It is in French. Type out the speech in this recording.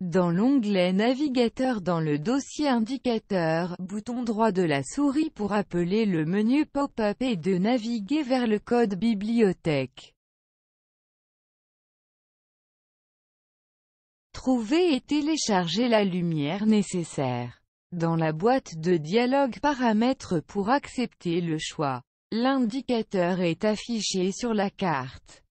Dans l'onglet Navigateur dans le dossier Indicateur, bouton droit de la souris pour appeler le menu Pop-up et de naviguer vers le code bibliothèque. Trouvez et télécharger la lumière nécessaire. Dans la boîte de dialogue Paramètres pour accepter le choix, l'indicateur est affiché sur la carte.